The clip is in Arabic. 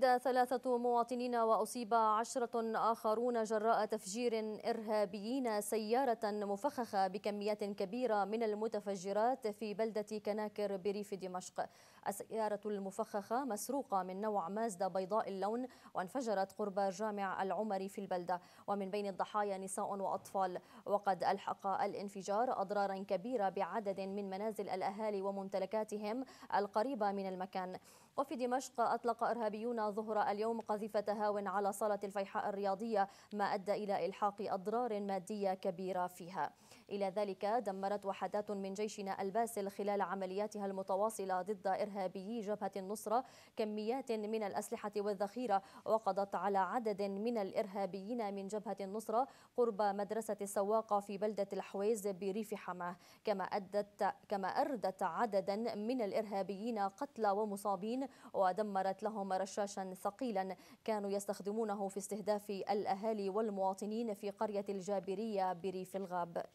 ثلاثة مواطنين وأصيب عشرة آخرون جراء تفجير إرهابيين سيارة مفخخة بكميات كبيرة من المتفجرات في بلدة كناكر بريف دمشق السيارة المفخخة مسروقة من نوع مازدا بيضاء اللون وانفجرت قرب جامع العمري في البلدة ومن بين الضحايا نساء وأطفال وقد ألحق الانفجار أضرارا كبيرة بعدد من منازل الأهالي وممتلكاتهم القريبة من المكان وفي دمشق أطلق إرهابيون ظهر اليوم قذيفة هاون على صالة الفيحاء الرياضية ما أدى إلى إلحاق أضرار مادية كبيرة فيها إلى ذلك دمرت وحدات من جيشنا الباسل خلال عملياتها المتواصلة ضد إرهابي جبهة النصرة كميات من الأسلحة والذخيرة وقضت على عدد من الإرهابيين من جبهة النصرة قرب مدرسة السواقة في بلدة الحويز بريف حماه كما أدت كما أردت عددا من الإرهابيين قتلى ومصابين ودمرت لهم رشاشا ثقيلا كانوا يستخدمونه في استهداف الأهالي والمواطنين في قرية الجابرية بريف الغاب